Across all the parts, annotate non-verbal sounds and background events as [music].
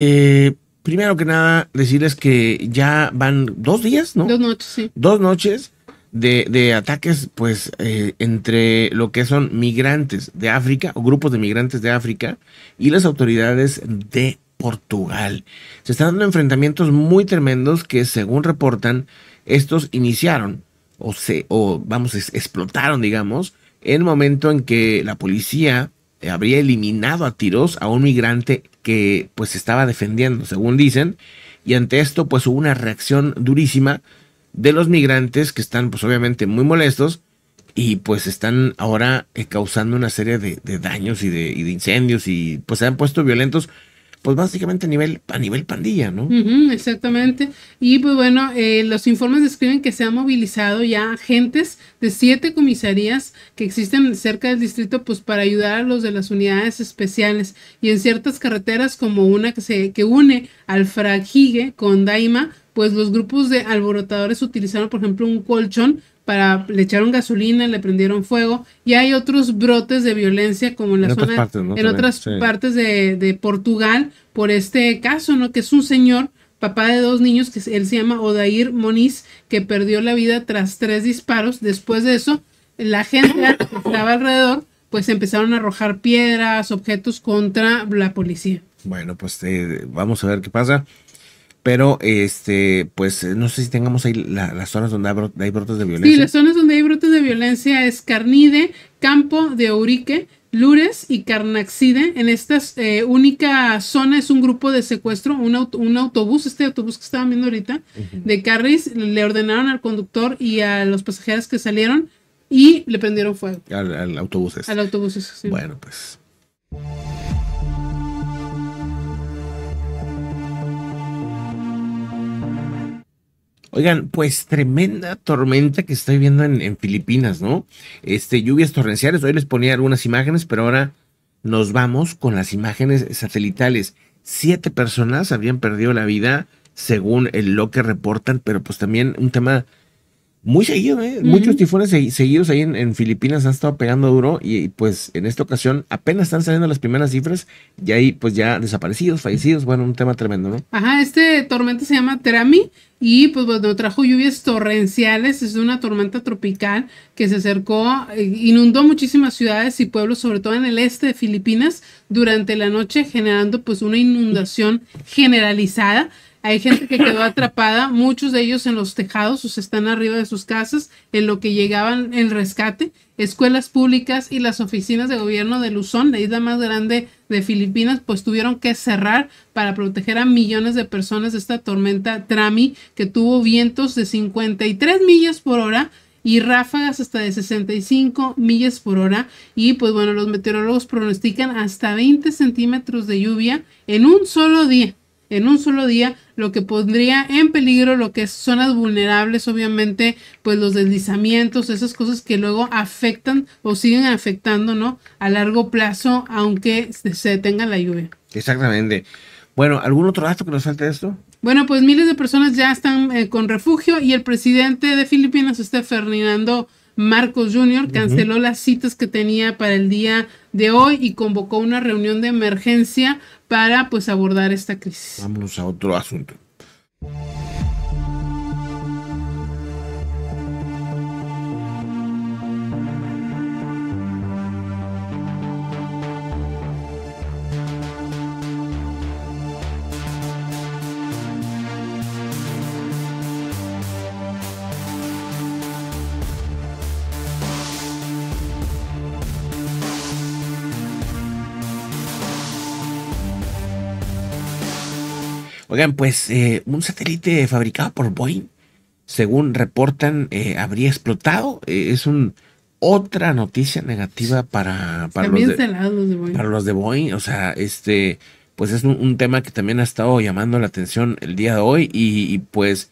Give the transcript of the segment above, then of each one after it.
Eh, primero que nada, decirles que ya van dos días, ¿no? Dos noches, sí. Dos noches de, ataques, pues, eh, entre lo que son migrantes de África o grupos de migrantes de África y las autoridades de Portugal. Se están dando enfrentamientos muy tremendos que, según reportan, estos iniciaron o se, o vamos, explotaron, digamos, en el momento en que la policía eh, habría eliminado a tiros a un migrante que pues estaba defendiendo, según dicen, y ante esto pues hubo una reacción durísima de los migrantes que están pues obviamente muy molestos y pues están ahora eh, causando una serie de, daños y de, y de, incendios y pues se han puesto violentos pues básicamente a nivel, a nivel pandilla, ¿no? exactamente. Y pues bueno, eh, los informes describen que se han movilizado ya agentes de siete comisarías que existen cerca del distrito, pues para ayudar a los de las unidades especiales y en ciertas carreteras como una que, se, que une al Frajigue con Daima, pues los grupos de alborotadores utilizaron, por ejemplo, un colchón para le echaron gasolina, le prendieron fuego y hay otros brotes de violencia como en, la zona, otras partes, en otras partes de, Portugal por este caso, ¿no? Que es un señor, papá de dos niños, que él se llama Odair Moniz, que perdió la vida tras tres disparos. Después de eso, la gente que estaba alrededor, pues empezaron a arrojar piedras, objetos contra la policía. Bueno, pues eh, vamos a ver qué pasa pero este, pues eh, no sé si tengamos ahí las zonas donde hay brotes de violencia. Sí, las zonas donde hay brotes de violencia es Carnide, Campo de Urique, Lures y Carnaxide. En esta eh, única zona es un grupo de secuestro, un, autobús, este autobús que estaban viendo ahorita, de Carris, le ordenaron al conductor y a los pasajeros que salieron y le prendieron fuego. Al, autobús. Al autobús, este. sí. Bueno, pues. Oigan, pues tremenda tormenta que estoy viendo en, Filipinas, ¿no? Este, lluvias torrenciales. Hoy les ponía algunas imágenes, pero ahora nos vamos con las imágenes satelitales. Siete personas habían perdido la vida, según lo que reportan, pero pues también un tema muy seguido, ¿eh? Muchos tifones seguidos ahí en, en, Filipinas han estado pegando duro y pues en esta ocasión apenas están saliendo las primeras cifras y ahí pues ya desaparecidos, fallecidos, bueno, un tema tremendo, ¿no? Ajá, este tormento se llama Terami y pues bueno, trajo lluvias torrenciales, es una tormenta tropical que se acercó, eh, inundó muchísimas ciudades y pueblos, sobre todo en el este de Filipinas, durante la noche generando pues una inundación generalizada hay gente que quedó atrapada, muchos de ellos en los tejados, o están arriba de sus casas, en lo que llegaban el rescate. Escuelas públicas y las oficinas de gobierno de Luzón, la isla más grande de Filipinas, pues tuvieron que cerrar para proteger a millones de personas de esta tormenta Trami, que tuvo vientos de 53 millas por hora y ráfagas hasta de 65 millas por hora. Y pues bueno, los meteorólogos pronostican hasta 20 centímetros de lluvia en un solo día. En un solo día lo que pondría en peligro lo que son zonas vulnerables, obviamente, pues los deslizamientos, esas cosas que luego afectan o siguen afectando, ¿no? A largo plazo, aunque se tenga la lluvia. Exactamente. Bueno, ¿algún otro dato que nos salte de esto? Bueno, pues miles de personas ya están eh, con refugio y el presidente de Filipinas, este Fernando Marcos Jr. canceló las citas que tenía para el día de hoy y convocó una reunión de emergencia para pues abordar esta crisis. Vamos a otro asunto. Oigan, pues eh, un satélite fabricado por Boeing, según reportan, eh, habría explotado. Eh, es un otra noticia negativa para, para, los de, Boeing. para los de Boeing. O sea, este, pues es un, tema que también ha estado llamando la atención el día de hoy y, pues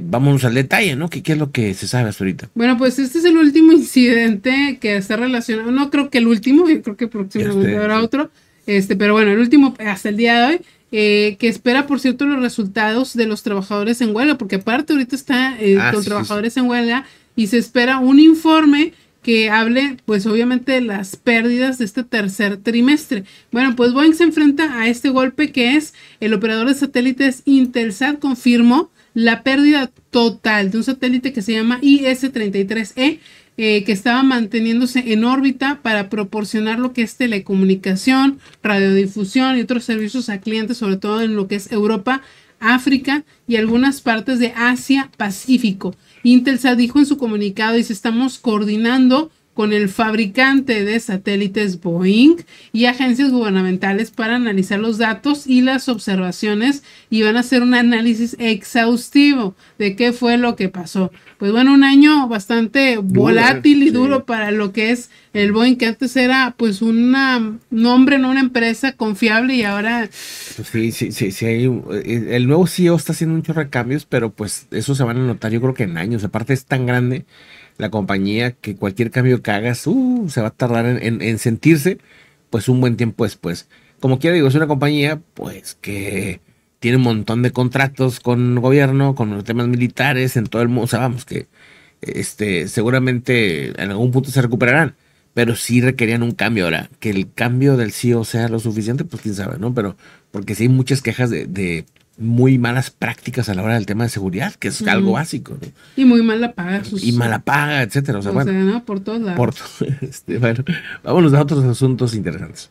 vamos al detalle, ¿no? ¿Qué, ¿Qué, es lo que se sabe hasta ahorita? Bueno, pues este es el último incidente que está relacionado, no creo que el último, yo creo que próximamente habrá otro, este, pero bueno, el último hasta el día de hoy eh, que espera, por cierto, los resultados de los trabajadores en huelga, porque aparte ahorita está eh, ah, con trabajadores en huelga y se espera un informe que hable, pues obviamente, de las pérdidas de este tercer trimestre. Bueno, pues Boeing se enfrenta a este golpe que es el operador de satélites Intelsat confirmó la pérdida total de un satélite que se llama IS-33E eh, que estaba manteniéndose en órbita para proporcionar lo que es telecomunicación, radiodifusión y otros servicios a clientes, sobre todo en lo que es Europa, África y algunas partes de Asia Pacífico. Intelsat dijo en su comunicado, dice, estamos coordinando con el fabricante de satélites Boeing y agencias gubernamentales para analizar los datos y las observaciones y van a hacer un análisis exhaustivo de qué fue lo que pasó. Pues bueno, un año bastante ¿eh? volátil y duro para lo que es el Boeing, que antes era pues un nombre, en una empresa confiable y ahora... Pues sí, sí, sí, sí. Eh, eh, el nuevo CEO está haciendo un chorro pero pues eso se van a notar yo creo que en años. Aparte es tan grande la compañía que cualquier cambio que cagas, uh, se va a tardar en, sentirse, pues un buen tiempo después. Como quiera, digo, es una compañía, pues que tiene un montón de contratos con el gobierno, con los temas militares, en todo el mundo, o sea, vamos, que este, seguramente en algún punto se recuperarán, pero sí requerían un cambio ahora. Que el cambio del CEO sea lo suficiente, pues quién sabe, ¿no? Pero porque sí hay muchas quejas de muy malas prácticas a la hora del tema de seguridad, que es algo básico. Y muy mala paga. Y mala paga, etcétera. O sea, o sea ¿no? por todas [laughs] este, bueno, vámonos a otros asuntos interesantes.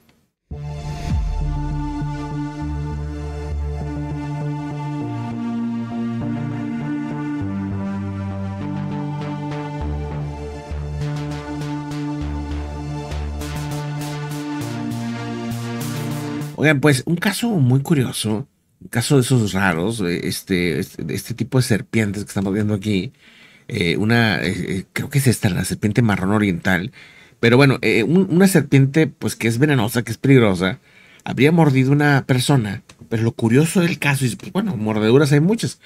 Oigan, pues un caso muy curioso caso de esos raros, eh, este, este, este, tipo de serpientes que estamos viendo aquí, eh, una, eh, creo que es esta, la serpiente marrón oriental, pero bueno, una serpiente pues que es venenosa, que es peligrosa, habría mordido una persona, pero lo curioso del caso, y pues, bueno, mordeduras hay muchas,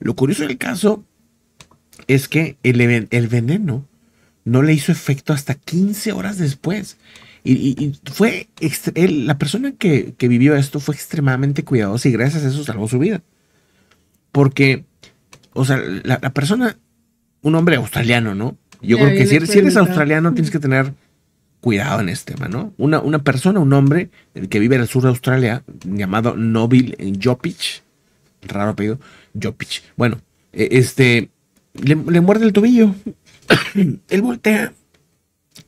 lo curioso del caso es que el, el veneno no le hizo efecto hasta 15 horas después. Y, fue la persona que, vivió esto fue extremadamente cuidadosa y gracias a eso salvó su vida. Porque, o sea, la, persona, un hombre australiano, ¿no? Yo creo que si eres, si eres australiano tienes que tener cuidado en este tema, ¿no? Una, una persona, un hombre que vive en el sur de Australia, llamado Nobil Jopich, raro apellido, Jopich. Bueno, e, este, le muerde el tobillo. [coughs] Él voltea,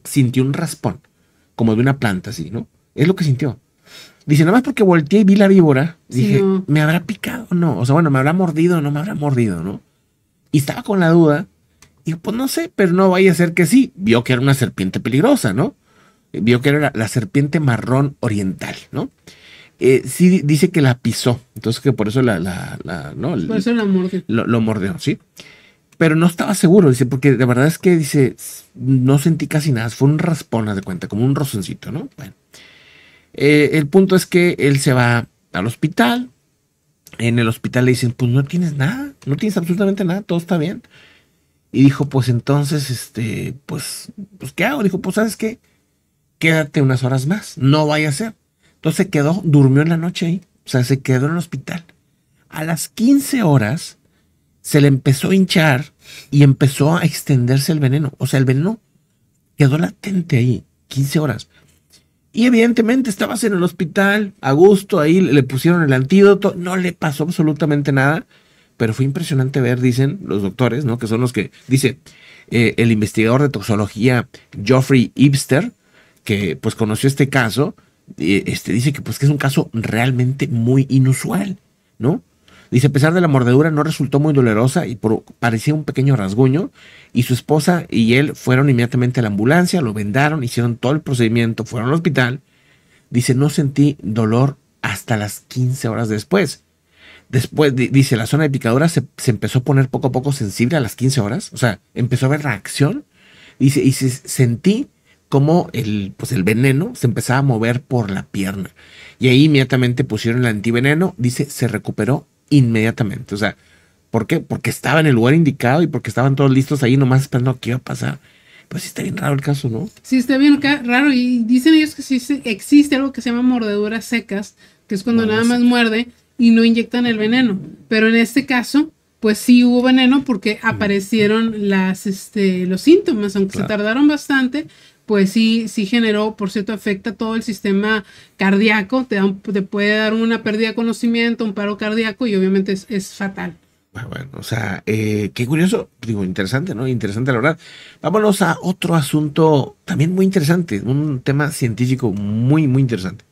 sintió un raspón como de una planta, así, ¿no? Es lo que sintió. Dice, nada más porque volteé y vi la víbora, dije, ¿me habrá picado? No, o sea, bueno, ¿me habrá mordido? No me habrá mordido, ¿no? Y estaba con la duda. y pues no sé, pero no vaya a ser que sí. Vio que era una serpiente peligrosa, ¿no? Eh, vio que era la, serpiente marrón oriental, ¿no? Eh, sí dice que la pisó, entonces que por eso la, la, la ¿no? Por eso la mordió. Lo, lo sí pero no estaba seguro, dice, porque la verdad es que, dice, no sentí casi nada, fue un raspón, de cuenta, como un rosoncito, ¿no? Bueno, eh, el punto es que él se va al hospital, en el hospital le dicen, pues no tienes nada, no tienes absolutamente nada, todo está bien. Y dijo, pues entonces, este, pues, pues, ¿qué hago? Dijo, pues, ¿sabes qué? Quédate unas horas más, no vaya a ser. Entonces se quedó, durmió en la noche ahí, o sea, se quedó en el hospital. A las 15 horas se le empezó a hinchar y empezó a extenderse el veneno. O sea, el veneno quedó latente ahí, 15 horas. Y evidentemente estabas en el hospital, a gusto, ahí le pusieron el antídoto, no le pasó absolutamente nada, pero fue impresionante ver, dicen los doctores, ¿no? Que son los que, dice, eh, el investigador de toxología Geoffrey Ibster, que pues conoció este caso, y eh, este, dice que pues que es un caso realmente muy inusual, ¿no? Dice, a pesar de la mordedura no resultó muy dolorosa y parecía un pequeño rasguño, y su esposa y él fueron inmediatamente a la ambulancia, lo vendaron, hicieron todo el procedimiento, fueron al hospital. Dice, no sentí dolor hasta las 15 horas después. Después, dice, la zona de picadura se, empezó a poner poco a poco sensible a las 15 horas, o sea, empezó a haber reacción. Dice, y sentí como el, pues el veneno se empezaba a mover por la pierna. Y ahí inmediatamente pusieron el antiveneno, dice, se recuperó inmediatamente. O sea, ¿por qué? Porque estaba en el lugar indicado y porque estaban todos listos ahí nomás esperando a qué iba a pasar. Pues sí está bien raro el caso, ¿no? Sí, está bien raro. Y dicen ellos que sí existe algo que se llama mordeduras secas, que es cuando nada más muerde y no inyectan el veneno. Pero en este caso, pues sí hubo veneno porque aparecieron las, este, los síntomas, aunque se tardaron bastante pues sí, sí generó, por cierto, afecta todo el sistema cardíaco, te, da, puede dar una pérdida de conocimiento, un paro cardíaco y obviamente es, fatal. Ah, bueno, o sea, eh, qué curioso, digo, interesante, ¿no? Interesante la verdad. Vámonos a otro asunto también muy interesante, un tema científico muy, muy interesante.